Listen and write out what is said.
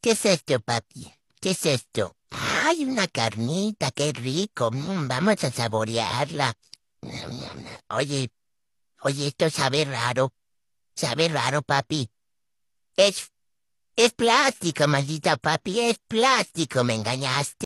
¿Qué es esto, papi? ¿Qué es esto? ¡Ay, una carnita! ¡Qué rico! Mm, vamos a saborearla. Oye, oye, esto sabe raro. Sabe raro, papi. Es... Es plástico, maldita papi, es plástico, me engañaste.